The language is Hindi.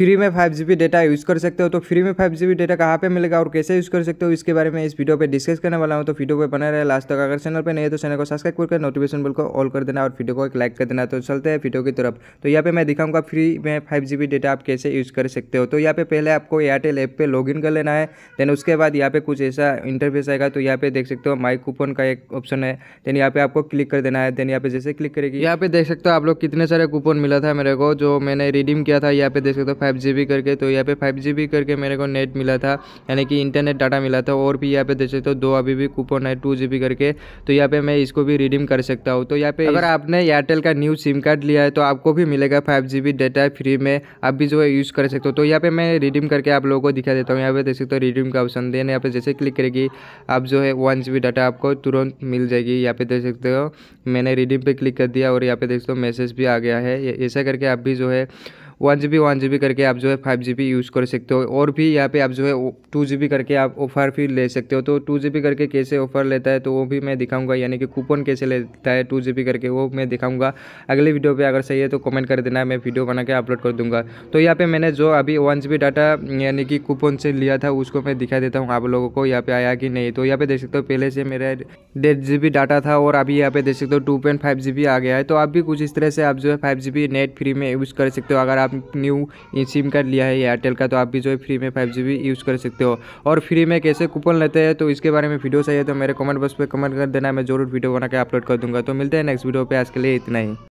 फ्री में फाइव जी डेटा यूज़ कर सकते हो तो फ्री में फाइव जी डेटा कहाँ पे मिलेगा और कैसे यूज़ कर सकते हो इसके बारे में इस वीडियो पे डिस्कस करने वाला हूँ तो वीडियो पे बना रहे लास्ट तक अगर चैनल पे नहीं है तो चैनल को सब्सक्राइब करके नोटिफिकेशन बिल को ऑल कर देना और वीडियो को एक लाइक कर देना तो चलते हैं वीडियो की तरफ तो यहाँ पे मैं दिखाऊंगा फ्री में फाइव डेटा आप कैसे यूज़ कर सकते हो तो यहाँ पे पहले आपको एयरटेल ऐप पर लॉग कर लेना है देन उसके बाद यहाँ पे कुछ ऐसा इंटरफेस आएगा तो यहाँ पे देख सकते हो माई कूपन का एक ऑप्शन है देन यहाँ पे आपको क्लिक कर देना है देन यहाँ पे जैसे क्लिक करेगी यहाँ पे देख सकते हो आप लोग कितने सारे कूपन मिला था मेरे को जो मैंने रिडीम किया था यहाँ पे देख सकते हो फाइव जी करके तो यहाँ पे फाइव जी करके मेरे को नेट मिला था यानी कि इंटरनेट डाटा मिला था और भी यहाँ पे देख सकते हो दो अभी भी कूपन है टू जी करके तो यहाँ पे मैं इसको भी रिडीम कर सकता हूँ तो यहाँ पे अगर आपने एयरटेल का न्यू सिम कार्ड लिया है तो आपको भी मिलेगा फाइव जी डेटा फ्री में आप भी जो है यूज़ कर सकते हो तो यहाँ पे मैं रिडीम करके आप लोगों को दिखा देता हूँ यहाँ पे देख सकते हो रिडीम का ऑप्शन देन यहाँ पे जैसे क्लिक करेगी आप जो है वन जी डाटा आपको तुरंत मिल जाएगी यहाँ पे देख सकते हो मैंने रिडीम पे क्लिक कर दिया और यहाँ पे देख सकते हो मैसेज भी आ गया है ऐसा करके आप भी जो है one G B one G B करके आप जो है फाइव जी बी यूज़ कर सकते हो और भी यहाँ पे आप जो है टू जी बी करके आप ऑफ़र भी ले सकते हो तो टू जी बी करके कैसे ऑफ़र लेता है तो वो भी मैं दिखाऊंगा यानी कि कूपन कैसे लेता है टू जी बी करके वो मैं दिखाऊंगा अगले वीडियो पे अगर सही है तो कमेंट कर देना मैं वीडियो बना के अपलोड कर दूंगा तो यहाँ पर मैंने जो अभी वन जी बी डाटा यानी कि कूपन से लिया था उसको मैं दिखा देता हूँ आप लोगों को यहाँ पर आया कि नहीं तो यहाँ पर देख सकते हो पहले से मेरा डेढ़ जी बी डाटा था और अभी यहाँ पर देख सकते हो two point five G B आ गया है तो आप भी कुछ इस तरह से आप जो है five G B net free में यूज़ कर सकते हो अगर आप आप न्यू सिम कार्ड लिया है एयरटेल का तो आप भी जो है फ्री में फाइव जी यूज़ कर सकते हो और फ्री में कैसे कूपन लेते हैं तो इसके बारे में वीडियो चाहिए तो मेरे कमेंट बॉक्स पर कमेंट कर देना मैं जरूर वीडियो बना के अपलोड कर दूंगा तो मिलते हैं नेक्स्ट वीडियो पर आज के लिए इतना ही